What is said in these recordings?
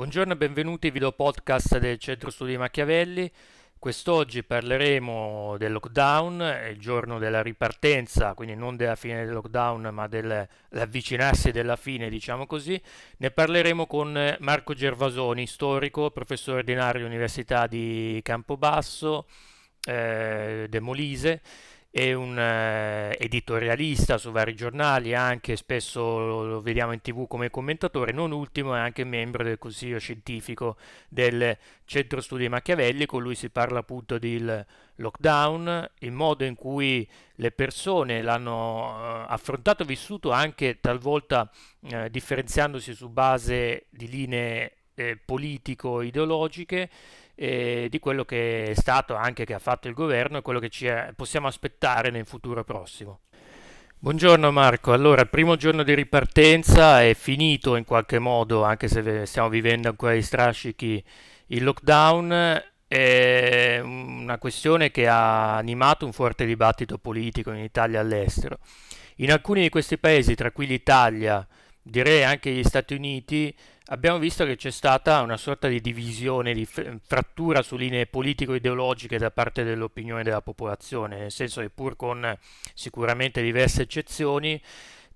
Buongiorno e benvenuti al video podcast del Centro Studi Machiavelli. Quest'oggi parleremo del lockdown, il giorno della ripartenza, quindi non della fine del lockdown, ma dell'avvicinarsi della fine, diciamo così. Ne parleremo con Marco Gervasoni, storico, professore ordinario all'Università di Campobasso, eh, De Molise è un eh, editorialista su vari giornali, anche spesso lo vediamo in tv come commentatore, non ultimo è anche membro del consiglio scientifico del Centro Studi Machiavelli, con lui si parla appunto del lockdown, il modo in cui le persone l'hanno eh, affrontato, vissuto anche talvolta eh, differenziandosi su base di linee eh, politico-ideologiche eh, di quello che è stato anche che ha fatto il governo e quello che ci è, possiamo aspettare nel futuro prossimo. Buongiorno Marco, allora il primo giorno di ripartenza è finito in qualche modo, anche se stiamo vivendo ancora i strascichi, il lockdown è una questione che ha animato un forte dibattito politico in Italia e all'estero. In alcuni di questi paesi, tra cui l'Italia, direi anche gli Stati Uniti, abbiamo visto che c'è stata una sorta di divisione, di frattura su linee politico-ideologiche da parte dell'opinione della popolazione, nel senso che pur con sicuramente diverse eccezioni,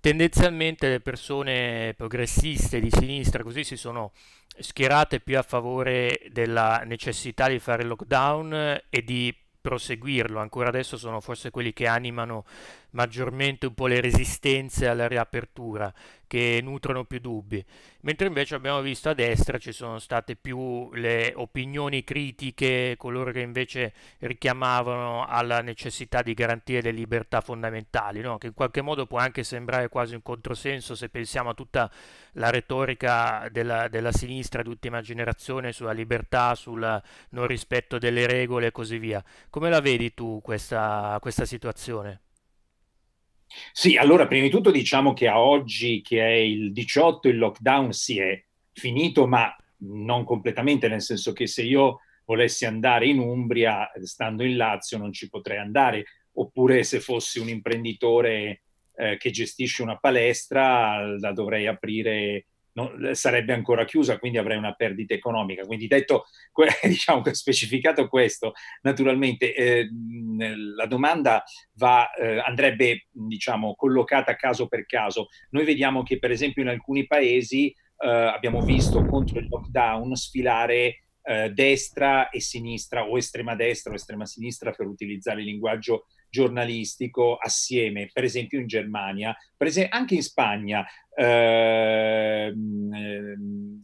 tendenzialmente le persone progressiste di sinistra così si sono schierate più a favore della necessità di fare lockdown e di proseguirlo. Ancora adesso sono forse quelli che animano maggiormente un po' le resistenze alla riapertura che nutrono più dubbi, mentre invece abbiamo visto a destra ci sono state più le opinioni critiche, coloro che invece richiamavano alla necessità di garantire le libertà fondamentali, no? che in qualche modo può anche sembrare quasi un controsenso se pensiamo a tutta la retorica della, della sinistra d'ultima generazione sulla libertà, sul non rispetto delle regole e così via. Come la vedi tu questa, questa situazione? Sì, allora prima di tutto diciamo che a oggi, che è il 18, il lockdown si è finito, ma non completamente, nel senso che se io volessi andare in Umbria, stando in Lazio, non ci potrei andare, oppure se fossi un imprenditore eh, che gestisce una palestra, la dovrei aprire non, sarebbe ancora chiusa, quindi avrei una perdita economica. Quindi detto, diciamo che specificato questo, naturalmente eh, la domanda va, eh, andrebbe diciamo, collocata caso per caso. Noi vediamo che per esempio in alcuni paesi eh, abbiamo visto contro il lockdown sfilare eh, destra e sinistra o estrema destra o estrema sinistra per utilizzare il linguaggio giornalistico assieme, per esempio in Germania, esempio anche in Spagna. Ehm, ehm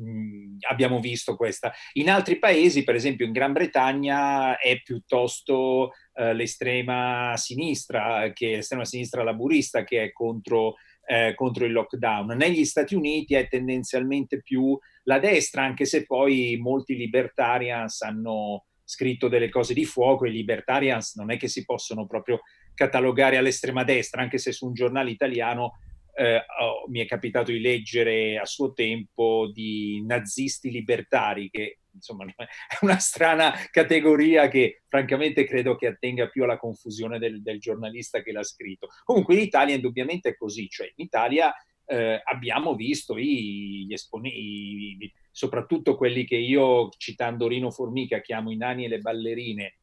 mm, abbiamo visto questa. In altri paesi, per esempio in Gran Bretagna, è piuttosto eh, l'estrema sinistra, che è l'estrema sinistra laburista, che è contro, eh, contro, il lockdown. Negli Stati Uniti è tendenzialmente più la destra, anche se poi molti libertarians hanno, scritto delle cose di fuoco, i libertarians non è che si possono proprio catalogare all'estrema destra, anche se su un giornale italiano eh, oh, mi è capitato di leggere a suo tempo di nazisti libertari, che insomma è una strana categoria che francamente credo che attenga più alla confusione del, del giornalista che l'ha scritto. Comunque in Italia indubbiamente è così, cioè in Italia eh, abbiamo visto i, gli esponenti soprattutto quelli che io, citando Rino Formica, chiamo i nani e le ballerine,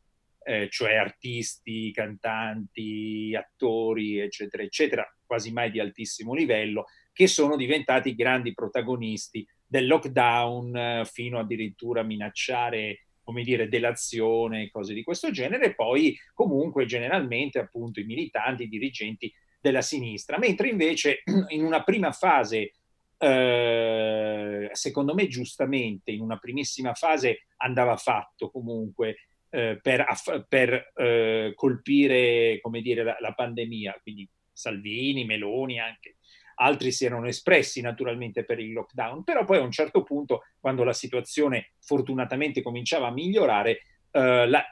eh, cioè artisti, cantanti, attori, eccetera, eccetera, quasi mai di altissimo livello, che sono diventati grandi protagonisti del lockdown eh, fino addirittura a minacciare come dire, delazione, cose di questo genere, e poi comunque generalmente appunto i militanti, i dirigenti della sinistra, mentre invece in una prima fase eh, secondo me giustamente in una primissima fase andava fatto comunque eh, per, aff- per eh, colpire dire, la, la, pandemia, quindi Salvini, Meloni anche. Altri si erano espressi naturalmente per il lockdown, però poi a un certo punto, quando la situazione fortunatamente cominciava a migliorare, eh, la,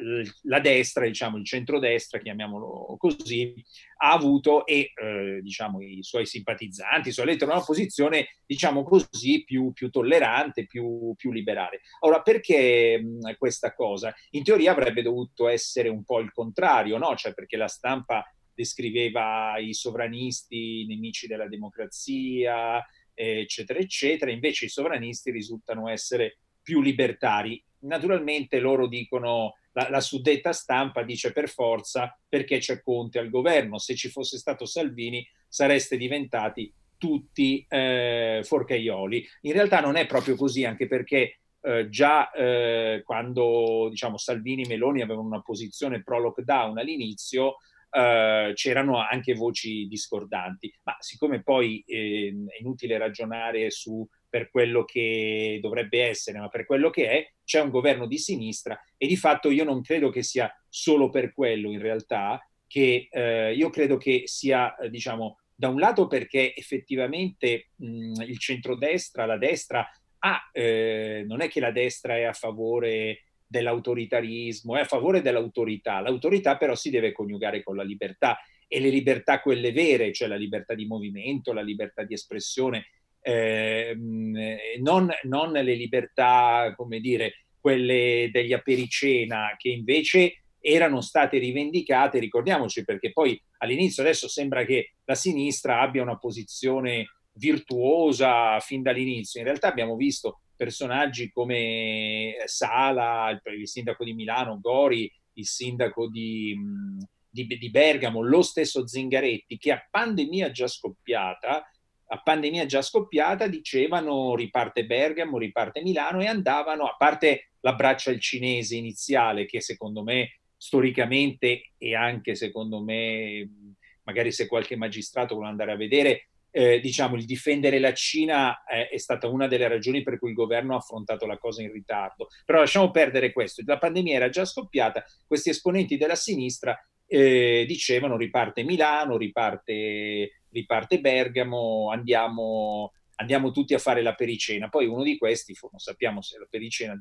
la, destra, diciamo il centrodestra, chiamiamolo così, ha avuto e eh, diciamo, i suoi simpatizzanti, i suoi elettori, una posizione diciamo così più, più tollerante, più, più, liberale. Ora, perché mh, questa cosa? In teoria avrebbe dovuto essere un po' il contrario, no? Cioè perché la stampa descriveva i sovranisti, nemici della democrazia, eccetera, eccetera. Invece i sovranisti risultano essere più libertari. Naturalmente loro dicono, la, la suddetta stampa dice per forza perché c'è Conte al governo, se ci fosse stato Salvini sareste diventati tutti eh, forcaioli. In realtà non è proprio così, anche perché eh, già eh, quando diciamo, Salvini e Meloni avevano una posizione pro-lockdown all'inizio, eh, c'erano anche voci discordanti, ma siccome poi eh, è inutile ragionare su per quello che dovrebbe essere, ma per quello che è, c'è un governo di sinistra e di fatto io non credo che sia solo per quello in realtà, che eh, io credo che sia, eh, diciamo, da un lato perché effettivamente mh, il centrodestra, la destra, ha, eh, non è che la destra è a favore dell'autoritarismo, è a favore dell'autorità, l'autorità però si deve coniugare con la libertà e le libertà quelle vere, cioè la libertà di movimento, la libertà di espressione, Ehm, eh, non, non, le libertà, come dire, quelle degli apericena che invece erano state rivendicate, ricordiamoci, perché poi all'inizio adesso sembra che la sinistra abbia una posizione virtuosa fin dall'inizio. In realtà abbiamo visto personaggi come eh, Sala, il sindaco di Milano, Gori, il sindaco di, mm, di, di Bergamo, lo stesso Zingaretti, che a pandemia già scoppiata a pandemia già scoppiata, dicevano riparte Bergamo, riparte Milano e andavano, a parte l'abbraccio al cinese iniziale, che secondo me storicamente e anche secondo me, magari se qualche magistrato vuole andare a vedere, eh, diciamo, il difendere la Cina eh, è stata una delle ragioni per cui il governo ha affrontato la cosa in ritardo. Però lasciamo perdere questo. La pandemia era già scoppiata, questi esponenti della sinistra eh, dicevano riparte Milano, riparte riparte Bergamo, andiamo, andiamo tutti a fare la pericena. Poi uno di questi, non sappiamo se la pericena,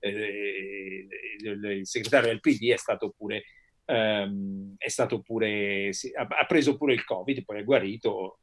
eh, eh il segretario del PD è stato pure, ehm, è stato pure ha preso pure il Covid, poi è guarito,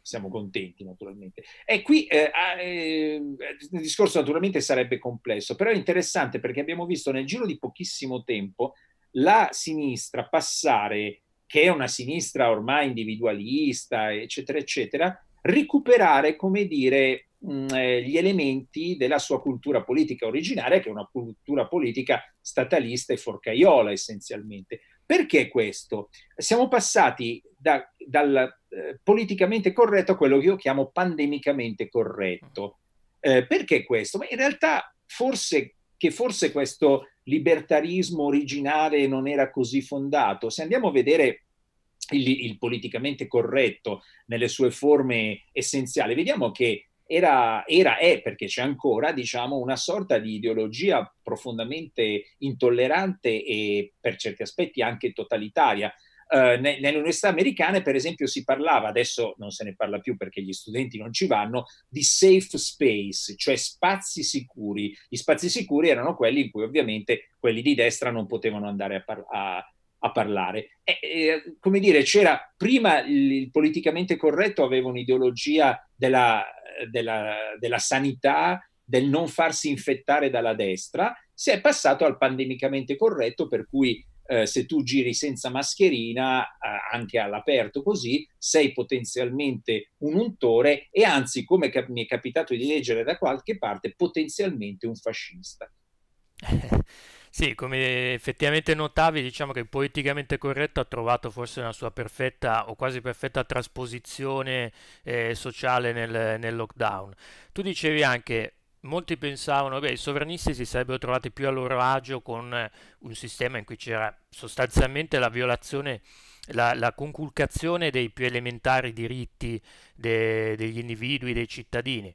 siamo contenti naturalmente. E qui eh, eh, il discorso naturalmente sarebbe complesso, però è interessante perché abbiamo visto nel giro di pochissimo tempo la sinistra passare che è una sinistra ormai individualista, eccetera, eccetera, recuperare, come dire, mm, eh, gli elementi della sua cultura politica originaria, che è una cultura politica statalista e forcaiola essenzialmente. Perché questo? Siamo passati da, dal eh, politicamente corretto a quello che io chiamo pandemicamente corretto. Eh, perché questo? Ma in realtà forse che forse questo libertarismo originale non era così fondato. Se andiamo a vedere il, il politicamente corretto nelle sue forme essenziali, vediamo che era, era, è, perché c'è ancora, diciamo, una sorta di ideologia profondamente intollerante e per certi aspetti anche totalitaria eh, nelle università americane, per esempio, si parlava, adesso non se ne parla più perché gli studenti non ci vanno, di safe space, cioè spazi sicuri. Gli spazi sicuri erano quelli in cui ovviamente quelli di destra non potevano andare a, par- a, a parlare. E, e, come dire, c'era prima il, il politicamente corretto aveva un'ideologia della, della, della sanità, del non farsi infettare dalla destra, si è passato al pandemicamente corretto, per cui eh, se tu giri senza mascherina, eh, anche all'aperto così, sei potenzialmente un untore e anzi, come cap- mi è capitato di leggere da qualche parte, potenzialmente un fascista. Sì, come effettivamente notavi, diciamo che politicamente corretto ha trovato forse una sua perfetta o quasi perfetta trasposizione eh, sociale nel, nel lockdown. Tu dicevi anche molti pensavano che i sovranisti si sarebbero trovati più a loro agio con eh, un sistema in cui c'era sostanzialmente la violazione, la, la, conculcazione dei più elementari diritti de, degli individui, dei cittadini.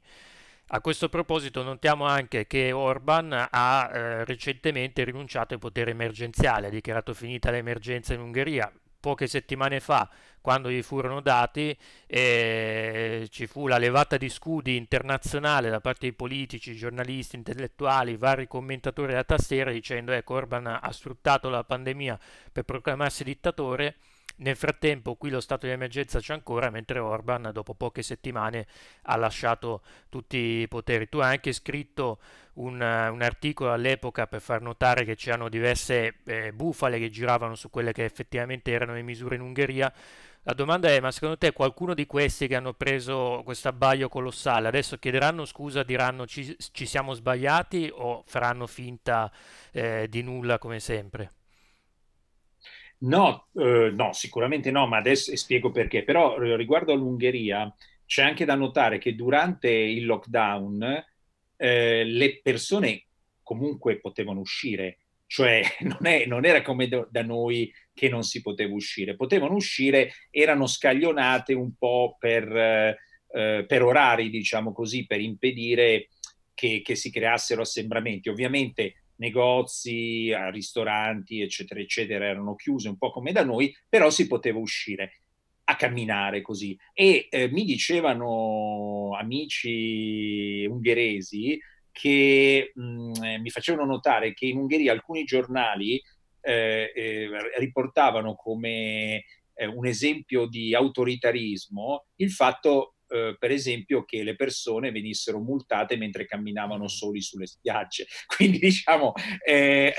A questo proposito notiamo anche che Orban ha eh, recentemente rinunciato al potere emergenziale, ha dichiarato finita l'emergenza in Ungheria, poche settimane fa, quando gli furono dati, eh, ci fu la levata di scudi internazionale da parte di politici, giornalisti, intellettuali, vari commentatori da tastiera dicendo ecco Orban ha sfruttato la pandemia per proclamarsi dittatore. Nel frattempo qui lo stato di emergenza c'è ancora, mentre Orban dopo poche settimane ha lasciato tutti i poteri. Tu hai anche scritto un, un, articolo all'epoca per far notare che c'erano diverse eh, bufale che giravano su quelle che effettivamente erano le misure in Ungheria. La domanda è, ma secondo te qualcuno di questi che hanno preso questo abbaglio colossale adesso chiederanno scusa, diranno ci, ci siamo sbagliati o faranno finta eh, di nulla come sempre? No, eh, no, sicuramente no, ma adesso spiego perché. Però riguardo all'Ungheria c'è anche da notare che durante il lockdown eh, le persone comunque potevano uscire, cioè non, è, non era come do, da noi che non si poteva uscire, potevano uscire, erano scaglionate un po' per, eh, per orari, diciamo così, per impedire che, che si creassero assembramenti. Ovviamente negozi, eh, ristoranti, eccetera, eccetera, erano chiuse un po' come da noi, però si poteva uscire camminare così. E eh, mi dicevano amici ungheresi che mh, mm, eh, mi facevano notare che in Ungheria alcuni giornali eh, eh, riportavano come eh, un esempio di autoritarismo il fatto eh, per esempio, che le persone venissero multate mentre camminavano mm. soli sulle spiagge. Quindi, diciamo, eh,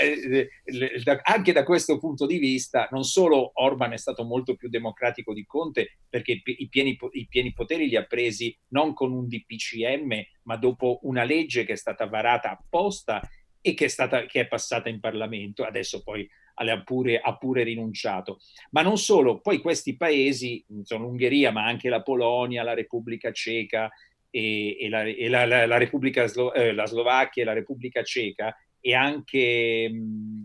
eh, da, anche da questo punto di vista, non solo Orban è stato molto più democratico di Conte, perché i pieni, i pieni poteri li ha presi non con un DPCM, ma dopo una legge che è stata varata apposta e che è, stata, che è passata in Parlamento, adesso poi ha pure, ha pure rinunciato. Ma non solo, poi questi paesi, insomma, l'Ungheria, ma anche la Polonia, la Repubblica Ceca e, e, la, e la, la, la, Repubblica Slo- eh, la Slovacchia e la Repubblica Ceca e anche mh,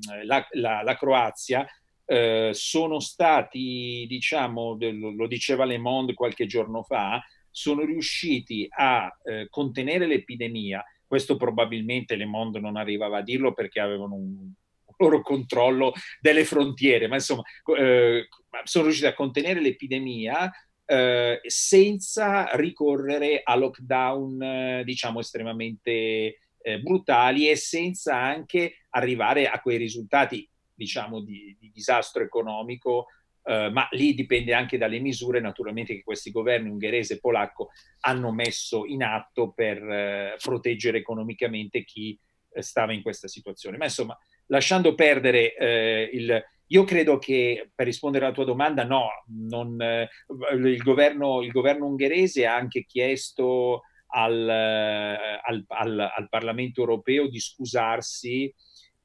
la Croazia eh, sono stati, diciamo, lo diceva Le Monde qualche giorno fa, sono riusciti a eh, contenere l'epidemia. Questo probabilmente Le Monde non arrivava a dirlo perché avevano un loro controllo delle frontiere, ma insomma eh, sono riusciti a contenere l'epidemia eh, senza ricorrere a lockdown, eh, diciamo, estremamente eh, brutali e senza anche arrivare a quei risultati, diciamo, di, di disastro economico Uh, ma lì dipende anche dalle misure naturalmente che questi governi ungherese e polacco hanno messo in atto per uh, proteggere economicamente chi stava in questa situazione. Ma insomma, lasciando perdere eh, il... Io credo che, per rispondere alla tua domanda, no, non, eh, il, governo, il, governo, ungherese ha anche chiesto al, eh, al, al, al Parlamento europeo di scusarsi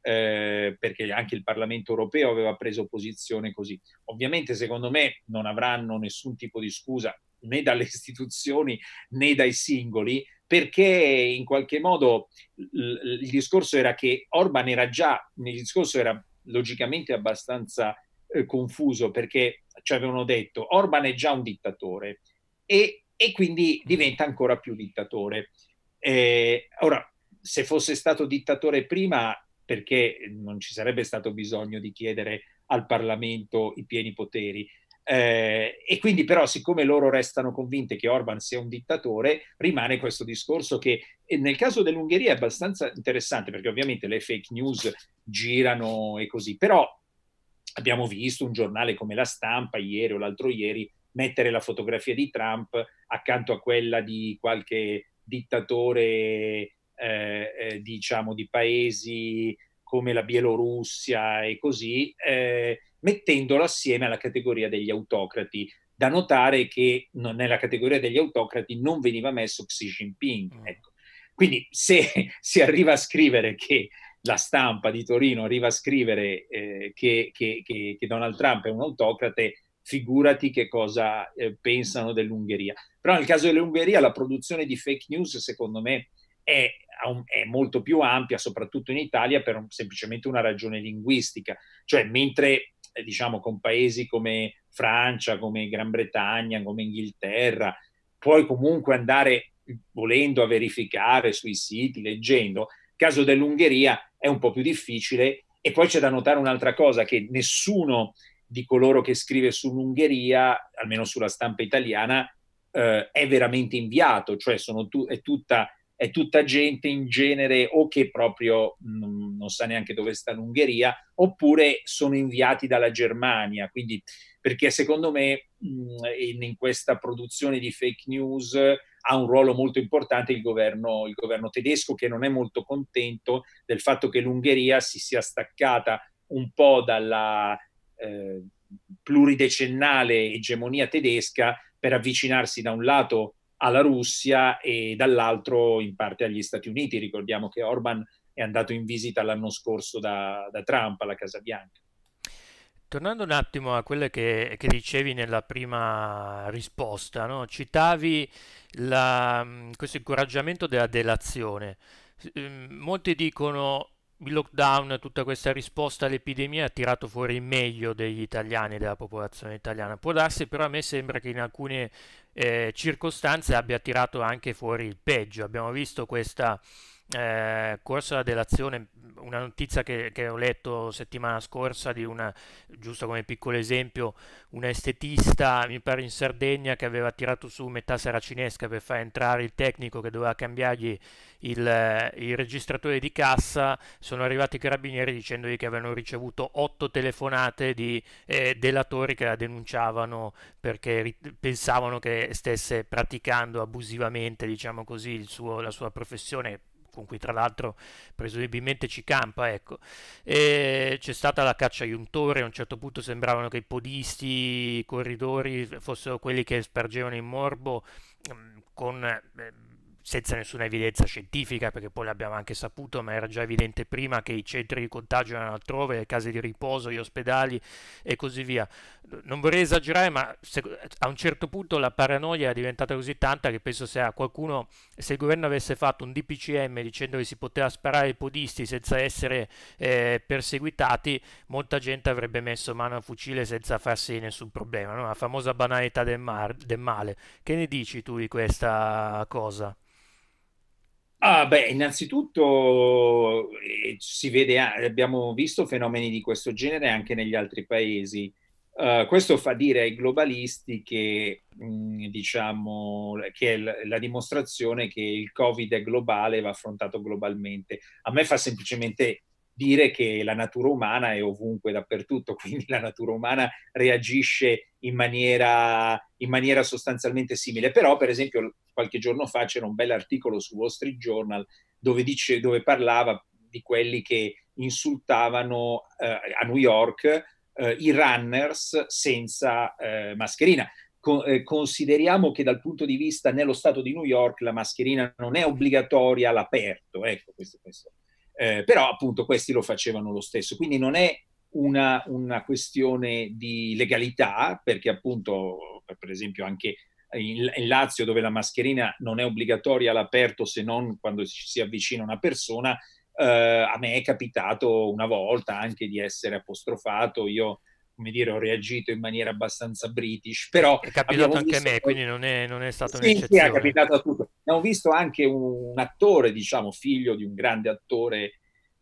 eh, perché anche il Parlamento europeo aveva preso posizione così. Ovviamente, secondo me, non avranno nessun tipo di scusa né dalle istituzioni né dai singoli, perché in qualche modo il, il discorso era che Orban era già, nel discorso era logicamente abbastanza eh, confuso perché ci avevano detto Orban è già un dittatore e, e quindi diventa ancora più dittatore. Eh, ora, se fosse stato dittatore prima, perché non ci sarebbe stato bisogno di chiedere al Parlamento i pieni poteri, eh, e quindi però siccome loro restano convinte che Orban sia un dittatore, rimane questo discorso che eh, nel caso dell'Ungheria è abbastanza interessante perché ovviamente le fake news girano e così, però abbiamo visto un giornale come La Stampa ieri o l'altro ieri mettere la fotografia di Trump accanto a quella di qualche dittatore, eh, eh, diciamo, di paesi come la Bielorussia e così. Eh, mettendolo assieme alla categoria degli autocrati. Da notare che nella categoria degli autocrati non veniva messo Xi Jinping. Mm. Ecco. Quindi se si arriva a scrivere che la stampa di Torino arriva a scrivere eh, che, che, che, che, Donald Trump è un autocrate, figurati che cosa eh, pensano dell'Ungheria. Però nel caso dell'Ungheria la produzione di fake news, secondo me, è, è molto più ampia, soprattutto in Italia, per un, semplicemente una ragione linguistica. Cioè, mentre eh, diciamo, con paesi come Francia, come Gran Bretagna, come Inghilterra, puoi comunque andare mm, volendo a verificare sui siti, leggendo. Il caso dell'Ungheria è un po' più difficile e poi c'è da notare un'altra cosa, che nessuno di coloro che scrive sull'Ungheria, almeno sulla stampa italiana, eh, è veramente inviato, cioè tu- è tutta è tutta gente in genere o che proprio mh, non sa neanche dove sta l'Ungheria, oppure sono inviati dalla Germania. Quindi, perché secondo me mh, in, in, questa produzione di fake news ha un ruolo molto importante il governo, il governo tedesco che non è molto contento del fatto che l'Ungheria si sia staccata un po' dalla... Eh, pluridecennale egemonia tedesca per avvicinarsi da un lato alla Russia e dall'altro in parte agli Stati Uniti. Ricordiamo che Orban è andato in visita l'anno scorso da, da Trump alla Casa Bianca. Tornando un attimo a quelle che, che dicevi nella prima risposta, no? citavi la, mm, questo incoraggiamento della delazione. Mm, molti dicono il lockdown, tutta questa risposta all'epidemia ha tirato fuori il meglio degli italiani, della popolazione italiana. Può darsi, però a me sembra che in alcune eh, circostanze abbia tirato anche fuori il peggio. Abbiamo visto questa eh, corsa dell'azione una notizia che, che, ho letto settimana scorsa di una, giusto come piccolo esempio, un estetista, mi pare in Sardegna, che aveva tirato su metà saracinesca per far entrare il tecnico che doveva cambiargli il, il registratore di cassa, sono arrivati i carabinieri dicendogli che avevano ricevuto otto telefonate di eh, delatori che la denunciavano perché pensavano che stesse praticando abusivamente, diciamo così, suo, la sua professione con cui tra l'altro presumibilmente ci campa, ecco. c'è stata la caccia aiuntore, a un certo punto sembravano che i podisti, i corridori fossero quelli che spargevano il morbo mh, mm, con... Mh, eh, senza nessuna evidenza scientifica, perché poi l'abbiamo anche saputo, ma era già evidente prima che i centri di contagio erano altrove, le case di riposo, gli ospedali e così via. Non vorrei esagerare, ma se, a un certo punto la paranoia è diventata così tanta che penso se a qualcuno, se il governo avesse fatto un DPCM dicendo che si poteva sparare ai podisti senza essere eh, perseguitati, molta gente avrebbe messo mano al fucile senza farsi nessun problema, no? la famosa banalità del, del male. Che ne dici tu di questa cosa? Ah, beh, innanzitutto eh, si vede, abbiamo visto fenomeni di questo genere anche negli altri paesi. Uh, questo fa dire ai globalisti che, mh, mm, diciamo, che è l- la dimostrazione che il Covid è globale e va affrontato globalmente. A me fa semplicemente dire che la natura umana è ovunque, dappertutto, quindi la natura umana reagisce in maniera, in maniera sostanzialmente simile. Però, per esempio, qualche giorno fa c'era un bel articolo su Wall Street Journal dove, dice, dove parlava di quelli che insultavano eh, a New York eh, i runners senza eh, mascherina. Co- eh, consideriamo che dal punto di vista nello Stato di New York la mascherina non è obbligatoria all'aperto, ecco questo, questo. Eh, però appunto questi lo facevano lo stesso, quindi non è una, una questione di legalità perché appunto per esempio anche in, in Lazio dove la mascherina non è obbligatoria all'aperto se non quando si avvicina una persona, Uh, a me è capitato una volta anche di essere apostrofato, io come dire, ho reagito in maniera abbastanza british, però... È capitato anche a me, quindi non è, non è stato sì, un'eccezione. Sì, è capitato a tutti. Abbiamo visto anche un, un, attore, diciamo, figlio di un grande attore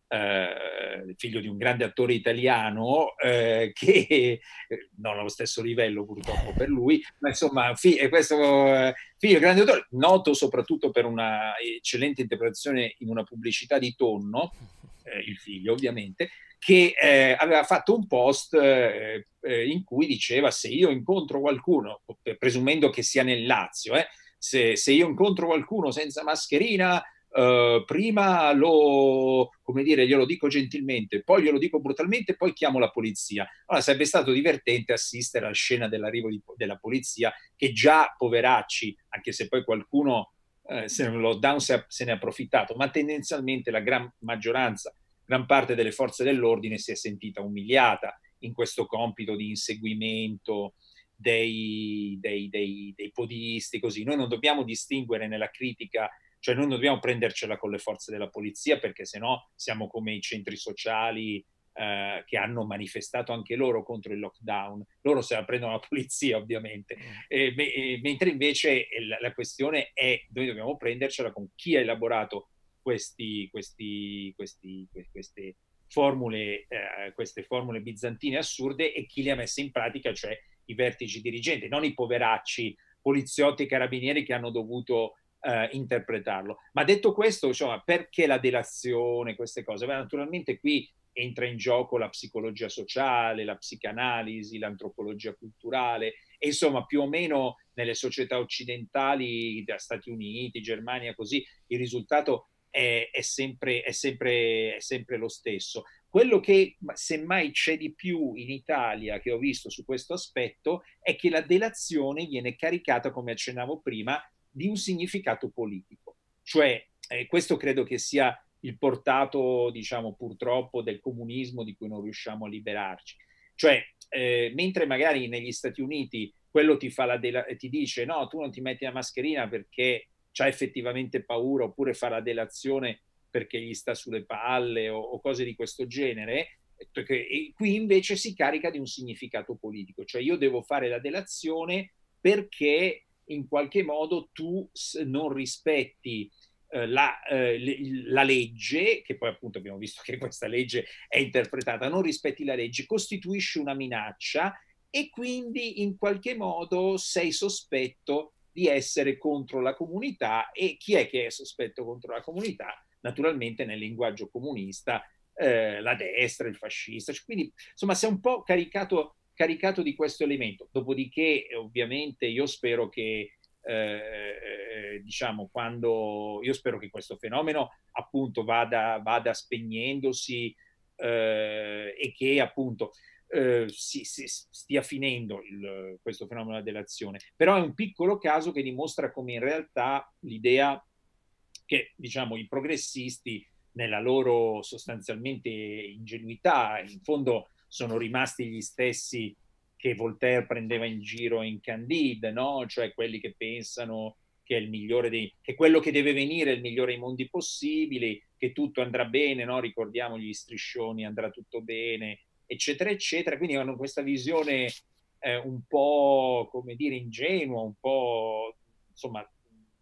eh, figlio di un grande attore italiano eh, che eh, non allo stesso livello purtroppo per lui, ma insomma fi- eh, questo eh, figlio grande attore, noto soprattutto per una eccellente interpretazione in una pubblicità di Tonno, eh, il figlio ovviamente, che eh, aveva fatto un post eh, in cui diceva se io incontro qualcuno, presumendo che sia nel Lazio, se, se, io incontro qualcuno senza mascherina eh, prima lo, come dire, glielo dico gentilmente, poi glielo dico brutalmente, poi chiamo la polizia. Allora sarebbe stato divertente assistere alla scena dell'arrivo di, della polizia che già, poveracci, anche se poi qualcuno eh, se nel lockdown se, se ne è approfittato, ma tendenzialmente la gran maggioranza, gran parte delle forze dell'ordine si è sentita umiliata in questo compito di inseguimento, dei, dei, dei, dei, podisti, così. Noi non dobbiamo distinguere nella critica cioè noi non dobbiamo prendercela con le forze della polizia perché sennò siamo come i centri sociali eh, che hanno manifestato anche loro contro il lockdown. Loro se la prendono la polizia ovviamente. Mm. E, e, mentre invece la, la questione è noi dobbiamo prendercela con chi ha elaborato questi, questi, questi, queste, formule, eh, queste formule bizantine assurde e chi le ha messe in pratica, cioè i vertici dirigenti, non i poveracci poliziotti e carabinieri che hanno dovuto eh, interpretarlo. Ma detto questo, insomma, perché la delazione, queste cose? Beh, naturalmente qui entra in gioco la psicologia sociale, la psicanalisi, l'antropologia culturale, e insomma più o meno nelle società occidentali, da Stati Uniti, Germania, così, il risultato è, è, sempre, è, sempre, è sempre lo stesso. Quello che semmai c'è di più in Italia che ho visto su questo aspetto è che la delazione viene caricata, come accennavo prima, di un significato politico. Cioè, eh, questo credo che sia il portato, diciamo, purtroppo del comunismo di cui non riusciamo a liberarci. Cioè, eh, mentre magari negli Stati Uniti quello ti, fa la dela- ti dice no, tu non ti metti la mascherina perché c'ha effettivamente paura oppure fa la delazione perché gli sta sulle palle o, o cose di questo genere, eh, e qui invece si carica di un significato politico, cioè io devo fare la delazione perché in qualche modo tu non rispetti eh, la, eh, la, legge, che poi appunto abbiamo visto che questa legge è interpretata, non rispetti la legge, costituisci una minaccia e quindi in qualche modo sei sospetto di essere contro la comunità e chi è che è sospetto contro la comunità? Naturalmente nel linguaggio comunista eh, la destra, il fascista, cioè, quindi insomma si è un po' caricato caricato di questo elemento. Dopodiché, eh, ovviamente, io spero che eh, eh, eh, diciamo, quando io spero che questo fenomeno appunto vada, vada spegnendosi eh, e che appunto eh, si, si, stia finendo il, questo fenomeno dell'azione. Però è un piccolo caso che dimostra come in realtà l'idea che diciamo i progressisti nella loro sostanzialmente ingenuità, in fondo sono rimasti gli stessi che Voltaire prendeva in giro in Candide, no? cioè quelli che pensano che, è il migliore dei, che quello che deve venire è il migliore dei mondi possibili, che tutto andrà bene, no? ricordiamo gli striscioni, andrà tutto bene, eccetera, eccetera. Quindi hanno questa visione eh, un po', come dire, ingenua, un po' insomma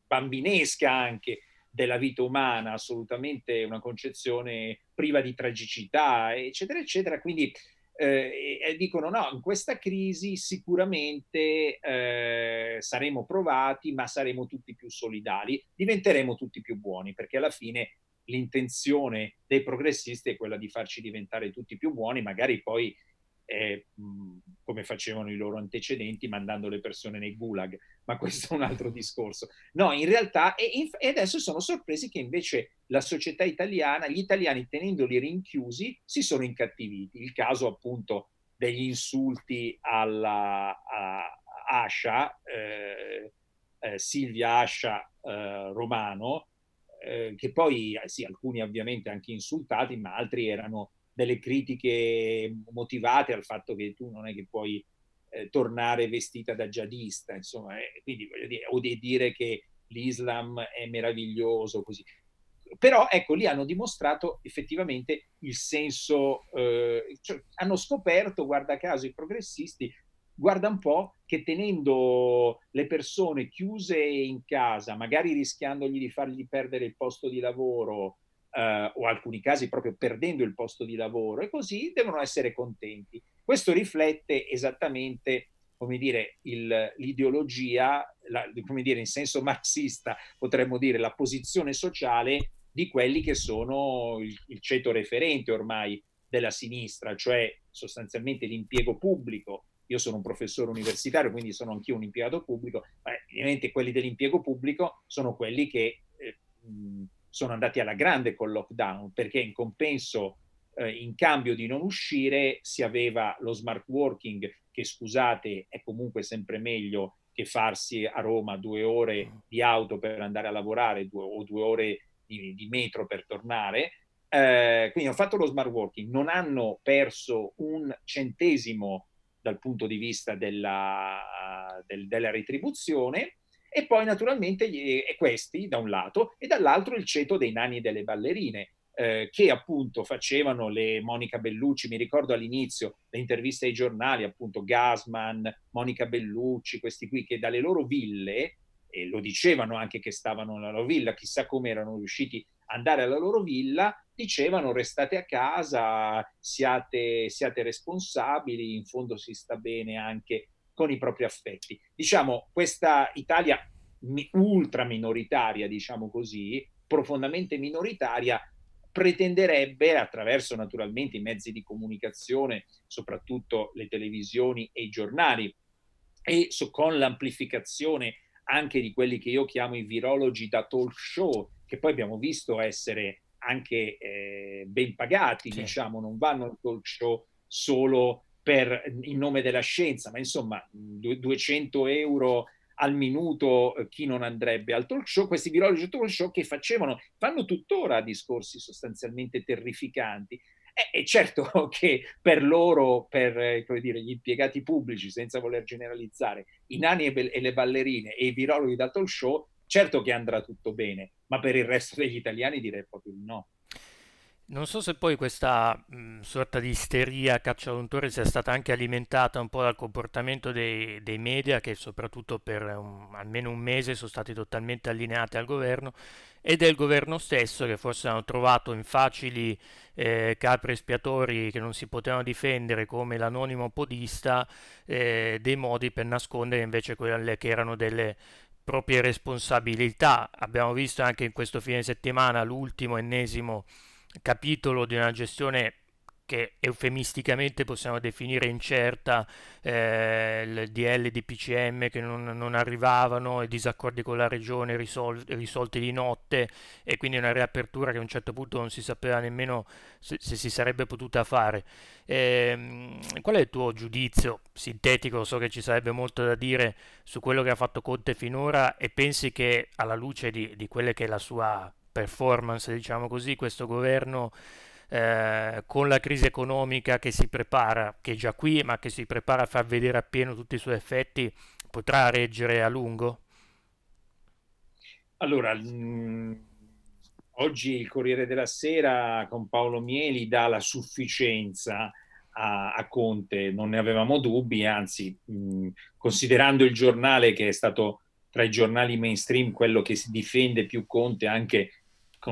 bambinesca anche della vita umana, assolutamente una concezione priva di tragicità, eccetera, eccetera. Quindi eh, e, dicono no, in questa crisi sicuramente eh, saremo provati, ma saremo tutti più solidali, diventeremo tutti più buoni, perché alla fine l'intenzione dei progressisti è quella di farci diventare tutti più buoni, magari poi eh, come facevano i loro antecedenti mandando le persone nei gulag, ma questo è un altro discorso. No, in realtà, e, inf- e, adesso sono sorpresi che invece la società italiana, gli italiani tenendoli rinchiusi, si sono incattiviti. Il caso appunto degli insulti alla a Ascia, eh, eh, Silvia Ascia eh, Romano, eh, che poi sì, alcuni ovviamente anche insultati, ma altri erano delle critiche motivate al fatto che tu non è che puoi eh, tornare vestita da jihadista, insomma, eh, quindi voglio dire, o di dire che l'Islam è meraviglioso, così. Però ecco, lì hanno dimostrato effettivamente il senso, eh, cioè, hanno scoperto, guarda caso, i progressisti, guarda un po', che tenendo le persone chiuse in casa, magari rischiandogli di fargli perdere il posto di lavoro, eh, o alcuni casi proprio perdendo il posto di lavoro e così devono essere contenti. Questo riflette esattamente come dire, il, l'ideologia, la, come dire, in senso marxista potremmo dire la posizione sociale di quelli che sono il, il ceto referente ormai della sinistra, cioè sostanzialmente l'impiego pubblico. Io sono un professore universitario, quindi sono anch'io un impiegato pubblico, ma ovviamente quelli dell'impiego pubblico sono quelli che eh, sono andati alla grande col lockdown perché in compenso, eh, in cambio di non uscire, si aveva lo smart working che, scusate, è comunque sempre meglio che farsi a Roma due ore di auto per andare a lavorare due, o due ore di, di metro per tornare. Eh, quindi hanno fatto lo smart working, non hanno perso un centesimo dal punto di vista della, del, della retribuzione e poi naturalmente questi da un lato e dall'altro il ceto dei nani e delle ballerine, eh, che appunto facevano le Monica Bellucci, mi ricordo all'inizio le interviste ai giornali, appunto Gasman, Monica Bellucci, questi qui che dalle loro ville, e lo dicevano anche che stavano nella loro villa, chissà come erano riusciti ad andare alla loro villa, dicevano restate a casa, siate, siate responsabili, in fondo si sta bene anche con i propri affetti. Diciamo, questa Italia ultra minoritaria, diciamo così, profondamente minoritaria, pretenderebbe attraverso naturalmente i mezzi di comunicazione, soprattutto le televisioni e i giornali, e so, con l'amplificazione anche di quelli che io chiamo i virologi da talk show, che poi abbiamo visto essere anche eh, ben pagati, sì. diciamo, non vanno al talk show solo per, in nome della scienza, ma insomma 200 euro al minuto eh, chi non andrebbe al talk show, questi virologi talk show che facevano, fanno tuttora discorsi sostanzialmente terrificanti. E, certo che per loro, per eh, come dire, gli impiegati pubblici, senza voler generalizzare, i nani e, be- e le ballerine e i virologi dal talk show, certo che andrà tutto bene, ma per il resto degli italiani direi proprio no. Non so se poi questa mh, sorta di isteria a caccia cacciaruntore sia stata anche alimentata un po' dal comportamento dei, dei media che soprattutto per un, almeno un mese sono stati totalmente allineati al governo e del governo stesso che forse hanno trovato in facili eh, capri espiatori che non si potevano difendere come l'anonimo podista eh, dei modi per nascondere invece quelle che erano delle proprie responsabilità. Abbiamo visto anche in questo fine settimana l'ultimo ennesimo capitolo di una gestione che eufemisticamente possiamo definire incerta, eh, il DL di DPCM che non, non, arrivavano, i disaccordi con la regione risol risolti di notte e quindi una riapertura che a un certo punto non si sapeva nemmeno se, se si sarebbe potuta fare. Eh, qual è il tuo giudizio sintetico? So che ci sarebbe molto da dire su quello che ha fatto Conte finora e pensi che alla luce di, di quelle che è la sua performance, diciamo così, questo governo eh, con la crisi economica che si prepara, che è già qui, ma che si prepara a far vedere appieno tutti i suoi effetti, potrà reggere a lungo? Allora, mh, mm, oggi il Corriere della Sera con Paolo Mieli dà la sufficienza a, a Conte, non ne avevamo dubbi, anzi, mh, mm, considerando il giornale che è stato tra i giornali mainstream quello che si difende più Conte anche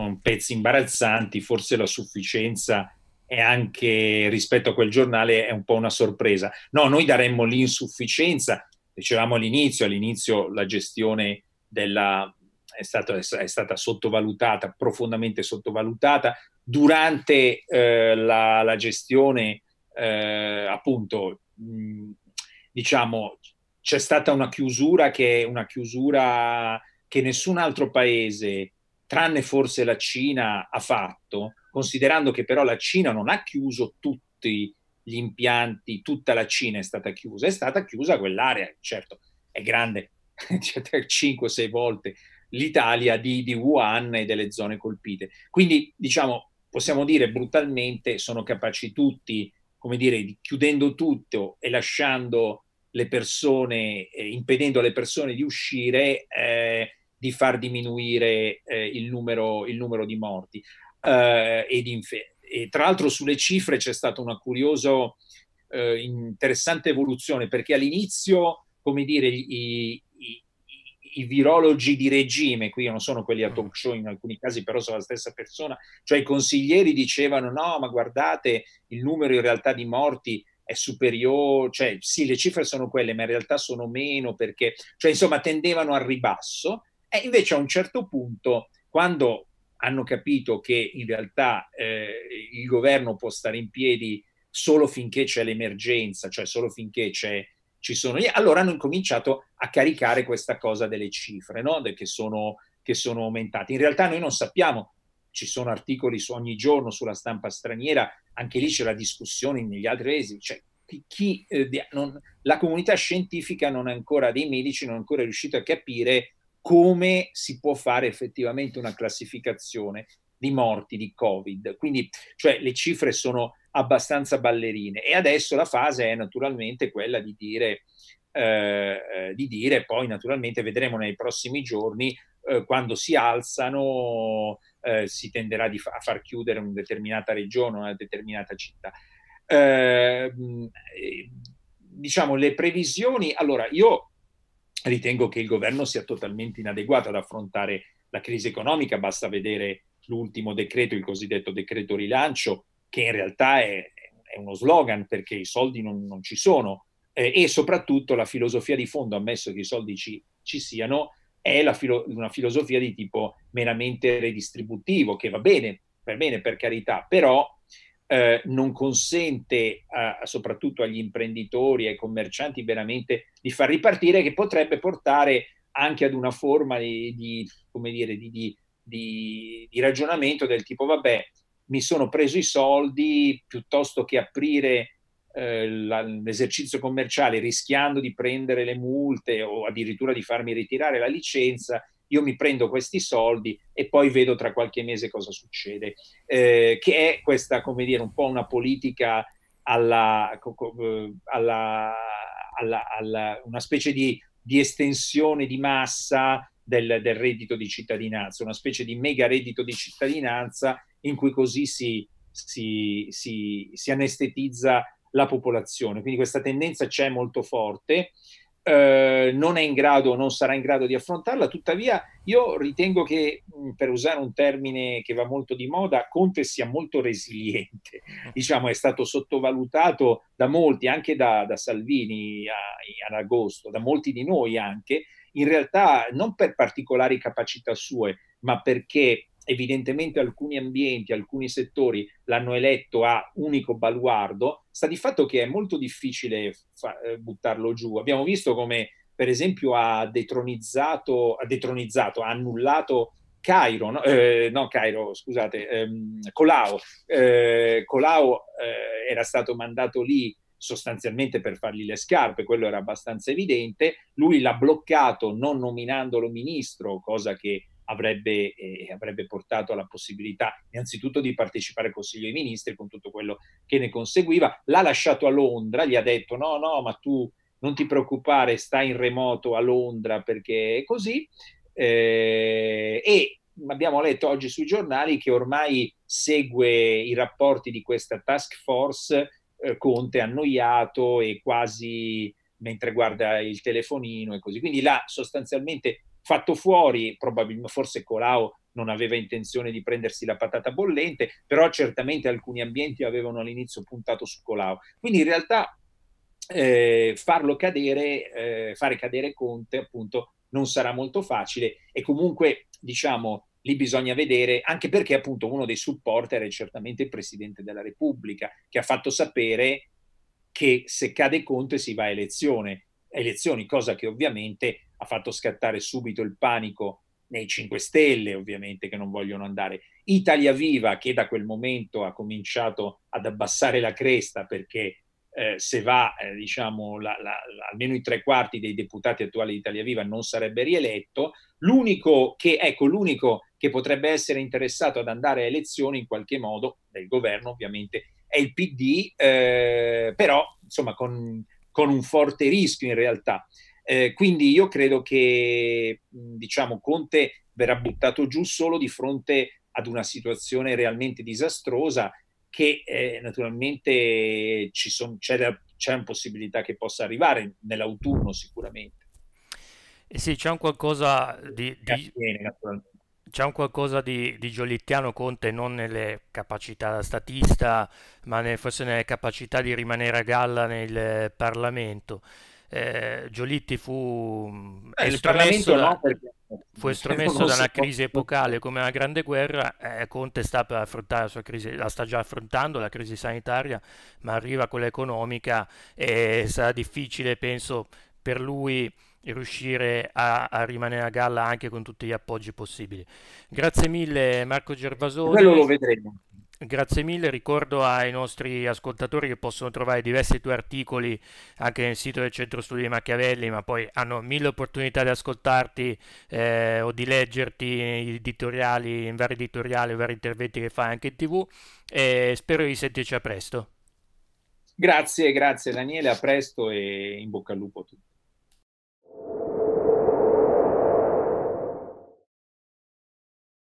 con pezzi imbarazzanti, forse la sufficienza è anche rispetto a quel giornale è un po' una sorpresa. No, noi daremmo l'insufficienza, dicevamo all'inizio, all'inizio la gestione della, è, stato, è stata sottovalutata, profondamente sottovalutata, durante eh, la, la, gestione eh, appunto mh, diciamo c'è stata una chiusura che è una chiusura che nessun altro paese tranne forse la Cina, ha fatto, considerando che però la Cina non ha chiuso tutti gli impianti, tutta la Cina è stata chiusa, è stata chiusa quell'area, certo, è grande, 5-6 cioè, volte l'Italia di, di Wuhan e delle zone colpite. Quindi, diciamo, possiamo dire brutalmente, sono capaci tutti, come dire, chiudendo tutto e lasciando le persone, eh, impedendo alle persone di uscire, eh, di far diminuire eh, il, numero, il, numero, di morti. Eh, infe- e tra l'altro sulle cifre c'è stata una curiosa, eh, interessante evoluzione, perché all'inizio, come dire, i, i, i, virologi di regime, qui non sono quelli a talk show in alcuni casi, però sono la stessa persona, cioè i consiglieri dicevano no, ma guardate, il numero in realtà di morti è superiore, cioè sì, le cifre sono quelle, ma in realtà sono meno perché, cioè insomma, tendevano al ribasso e invece a un certo punto, quando hanno capito che in realtà eh, il governo può stare in piedi solo finché c'è l'emergenza, cioè solo finché c'è, ci sono gli... Allora hanno incominciato a caricare questa cosa delle cifre, no? De- che, sono, che sono aumentate. In realtà noi non sappiamo, ci sono articoli su ogni giorno sulla stampa straniera, anche lì c'è la discussione negli altri paesi, cioè chi, eh, non, la comunità scientifica non è ancora, dei medici non è ancora riuscita a capire come si può fare effettivamente una classificazione di morti di Covid. Quindi, cioè, le cifre sono abbastanza ballerine e adesso la fase è naturalmente quella di dire, eh, di dire poi naturalmente vedremo nei prossimi giorni eh, quando si alzano eh, si tenderà fa- a far chiudere una determinata regione, una determinata città. Ehm, eh, diciamo le previsioni, allora io ritengo che il governo sia totalmente inadeguato ad affrontare la crisi economica, basta vedere l'ultimo decreto, il cosiddetto decreto rilancio, che in realtà è, è uno slogan perché i soldi non, non ci sono eh, e soprattutto la filosofia di fondo, ammesso che i soldi ci, ci siano, è filo- una filosofia di tipo meramente redistributivo, che va bene, per bene per carità, però eh, non consente a, soprattutto agli imprenditori, ai commercianti veramente di far ripartire, che potrebbe portare anche ad una forma di, di come dire, di, di, di ragionamento del tipo, vabbè, mi sono preso i soldi piuttosto che aprire eh, la, l'esercizio commerciale rischiando di prendere le multe o addirittura di farmi ritirare la licenza, io mi prendo questi soldi e poi vedo tra qualche mese cosa succede, eh, che è questa, come dire, un po' una politica alla, eh, alla, alla, alla una specie di, di, estensione di massa del, del, reddito di cittadinanza, una specie di mega reddito di cittadinanza in cui così si, si, si, si anestetizza la popolazione. Quindi questa tendenza c'è molto forte eh, non è in grado, non sarà in grado di affrontarla. Tuttavia, io ritengo che, mm, per usare un termine che va molto di moda, Conte sia molto resiliente. Diciamo, è stato sottovalutato da molti, anche da, da Salvini a, ad agosto, da molti di noi anche, in realtà non per particolari capacità sue, ma perché evidentemente alcuni ambienti, alcuni settori l'hanno eletto a unico baluardo, sta di fatto che è molto difficile fa- eh, buttarlo giù. Abbiamo visto come, per esempio, ha detronizzato, ha, detronizzato, ha annullato Cairo, no, eh, no Cairo, scusate, ehm, Colau. Eh, Colau eh, era stato mandato lì sostanzialmente per fargli le scarpe, quello era abbastanza evidente, lui l'ha bloccato non nominandolo ministro, cosa che avrebbe, eh, avrebbe, portato alla possibilità innanzitutto di partecipare al Consiglio dei Ministri con tutto quello che ne conseguiva, l'ha lasciato a Londra, gli ha detto no, no, ma tu non ti preoccupare, stai in remoto a Londra perché è così. Eh, e abbiamo letto oggi sui giornali che ormai segue i rapporti di questa task force eh, Conte annoiato e quasi mentre guarda il telefonino e così. Quindi l'ha sostanzialmente fatto fuori, probabilmente forse Colau non aveva intenzione di prendersi la patata bollente, però certamente alcuni ambienti avevano all'inizio puntato su Colau. Quindi in realtà eh, farlo cadere, eh, fare cadere Conte appunto non sarà molto facile e comunque diciamo lì bisogna vedere, anche perché appunto uno dei supporter è certamente il Presidente della Repubblica, che ha fatto sapere che se cade Conte si va a elezione, elezioni, cosa che ovviamente ha fatto scattare subito il panico nei 5 Stelle, ovviamente, che non vogliono andare. Italia Viva, che da quel momento ha cominciato ad abbassare la cresta perché eh, se va, eh, diciamo, la, la, la, almeno i tre quarti dei deputati attuali di Italia Viva non sarebbe rieletto. L'unico che, ecco, l'unico che potrebbe essere interessato ad andare a elezioni in qualche modo, del governo ovviamente, è il PD, eh, però insomma con, con un forte rischio in realtà. Eh, quindi io credo che diciamo, Conte verrà buttato giù solo di fronte ad una situazione realmente disastrosa che eh, naturalmente son, c'è, la, c'è una possibilità che possa arrivare nell'autunno sicuramente. Eh sì, c'è un qualcosa di... di... C'è un qualcosa di, di giolittiano Conte non nelle capacità da statista, ma nel, forse nelle capacità di rimanere a galla nel eh, Parlamento eh, Giolitti fu eh, estromesso, da, no, perché... fu estromesso da una crisi epocale come una Grande Guerra, eh, Conte sta per affrontare la sua crisi, la sta già affrontando, la crisi sanitaria, ma arriva quella economica e sarà difficile, penso, per lui riuscire a, a, rimanere a galla anche con tutti gli appoggi possibili. Grazie mille Marco Gervasoni. Quello lo vedremo. Grazie mille, ricordo ai nostri ascoltatori che possono trovare diversi tuoi articoli anche nel sito del Centro Studi di Machiavelli, ma poi hanno mille opportunità di ascoltarti eh, o di leggerti editoriali, in vari editoriali, in vari interventi che fai anche in tv e spero di sentirci a presto. Grazie, grazie Daniele, a presto e in bocca al lupo a tutti.